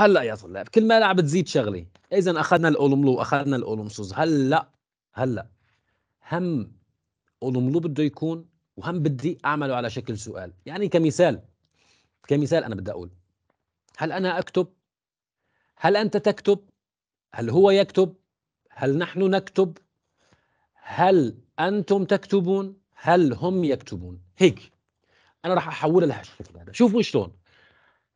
هلا يا طلاب كل ما عم تزيد شغله اذا اخذنا الاولملو اخذنا الاولمسوز هلا هلا هم اولملو بده يكون وهم بدي اعمله على شكل سؤال يعني كمثال كمثال انا بدي اقول هل انا اكتب هل انت تكتب هل هو يكتب هل نحن نكتب هل انتم تكتبون هل هم يكتبون هيك انا راح احولها لهالشكل هذا شوفوا شلون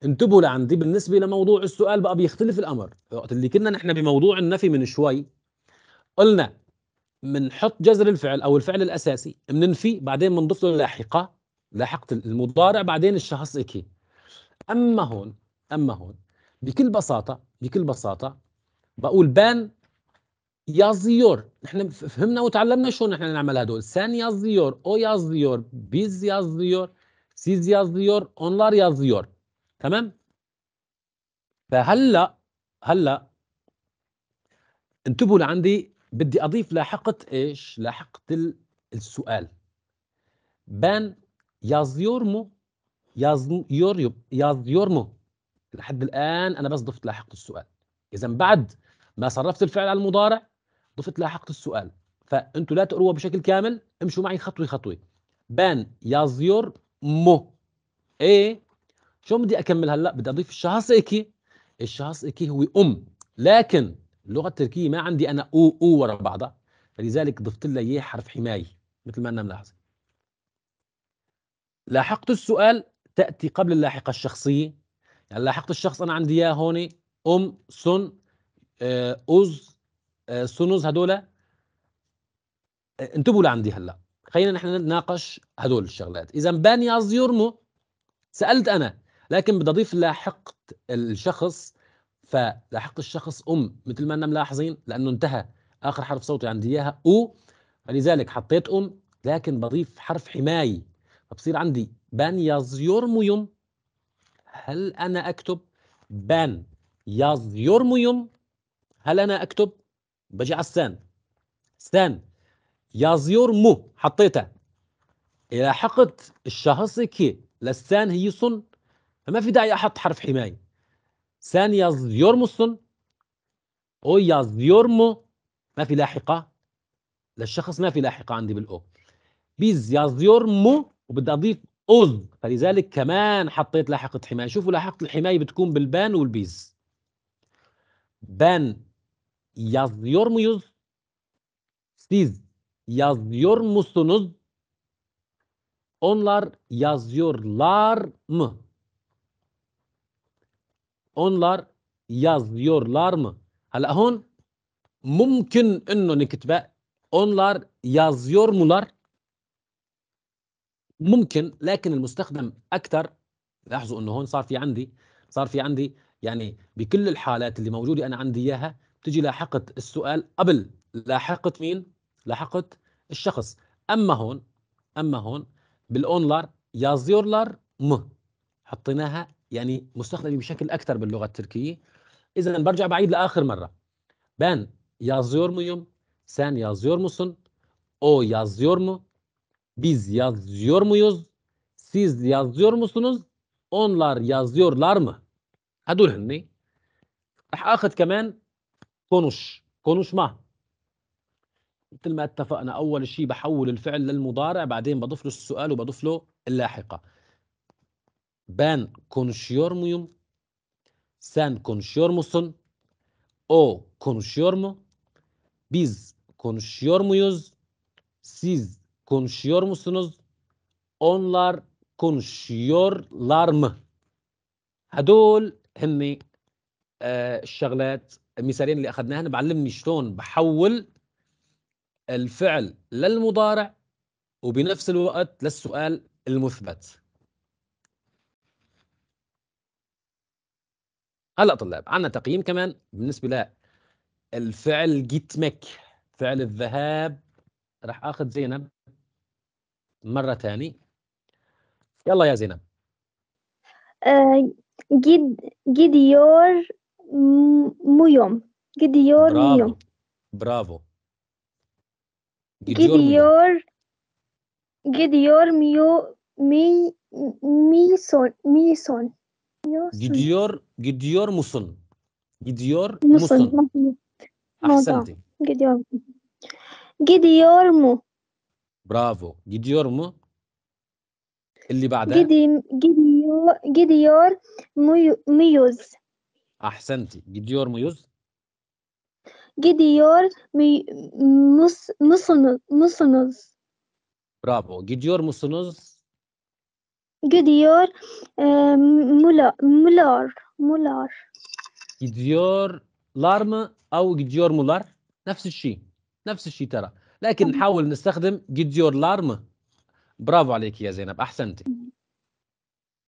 انتبهوا لعندي بالنسبه لموضوع السؤال بقى بيختلف الامر وقت اللي كنا نحن بموضوع النفي من شوي قلنا بنحط جذر الفعل او الفعل الاساسي بننفي بعدين بنضيف له لاحقه لاحقه المضارع بعدين الشخص اكي اما هون اما هون بكل بساطه بكل بساطه بقول بان زيور نحن فهمنا وتعلمنا شو نحن نعمل هدول سان زيور او زيور بيز زيور سيز زيور اونلار زيور تمام فهلا هلا انتبهوا لعندي بدي اضيف لاحقه ايش لاحقه السؤال بان yazıyor mu yazıyor لحد الان انا بس ضفت لاحقه السؤال اذا بعد ما صرفت الفعل على المضارع ضفت لاحقه السؤال فانتوا لا تقروها بشكل كامل امشوا معي خطوه خطوه بان yazıyor mu شلون بدي اكمل هلا بدي اضيف الشخص اكي الشخص اكي هو ام لكن اللغه التركيه ما عندي انا او او ورا بعضها فلذلك ضفت لها اياه حرف حمايه مثل ما انا ملاحظ لاحقت السؤال تاتي قبل اللاحقه الشخصيه يعني لاحقت الشخص انا عندي اياه هون ام سن اوز آه، آه، سنوز هدول انتبهوا لعندي هلا خلينا نحن نناقش هدول الشغلات اذا بان يازيورمو سالت انا لكن بدي اضيف لاحقت الشخص فلاحقت الشخص ام مثل ما انا ملاحظين لانه انتهى اخر حرف صوتي عندي اياها او فلذلك حطيت ام لكن بضيف حرف حماي فبصير عندي بان يزيرميوم هل انا اكتب بان يزيرميوم هل انا اكتب بجي على السان سان مو حطيتها لاحقت الشخص كي للسان هي صن فما في داعي احط حرف حمايه سان يرمسون او يرمو ما في لاحقه للشخص ما في لاحقه عندي بالاو بيز يرمو وبدي اضيف اوز فلذلك كمان حطيت لاحقه حمايه شوفوا لاحقه الحمايه بتكون بالبان والبيز بان يرميز سيز yazıyor اونلار Onlar م onlar yazıyorlar mı? Hala hon mümkün انه نكتبه onlar yazıyor mular? ممكن لكن المستخدم اكثر لاحظوا انه هون صار في عندي صار في عندي يعني بكل الحالات اللي موجوده انا عندي اياها بتجي لاحقت السؤال قبل لاحقت مين؟ لاحقت الشخص اما هون اما هون بالاونلار يازيورلار م حطيناها يعني مستخدمه بشكل اكثر باللغه التركيه اذا برجع بعيد لاخر مره بان yazıyor سان sen yazıyor musun o yazıyor mu biz yazıyor muyuz siz yazıyor musunuz onlar yazıyorlar mı هدول هني رح اخذ كمان كونوش كونوش ما مثل ما اتفقنا اول شيء بحول الفعل للمضارع بعدين بضيف له السؤال وبضيف له اللاحقه Ben konuşuyor muyum? Sen konuşuyor musun? O konuşuyor mu? Biz konuşuyor muyuz? Siz konuşuyor musunuz? Onlar konuşuyorlar mı؟ هدول هن الشغلات المثالين اللي اخذناها بعلمني شلون بحول الفعل للمضارع وبنفس الوقت للسؤال المثبت هلا طلاب عندنا تقييم كمان بالنسبه للفعل جيتمك فعل الذهاب راح اخذ زينب مره ثاني يلا يا زينب آه، يوم جيد جديور ميوم جديور برافو. ميوم برافو جديور جديور ميو مي ميسون ميسون gidiyor gidiyor musun? Gidiyor musun? musun? Ahsenti. Gidiyor mu? Gidiyor mu? برافو gidiyor mu? اللي بعدها gidiyor gidiyor muyuz? أحسنتي gidiyor muyuz? Gidiyor musunuz? Bravo. Gidiyor musunuz? Gidiyor e, mular, mular, mular. Gidiyorlar mı أو gidiyor mular نفس الشيء نفس الشيء ترى لكن نحاول نستخدم gidiyorlar mı برافو عليك يا زينب أحسنتي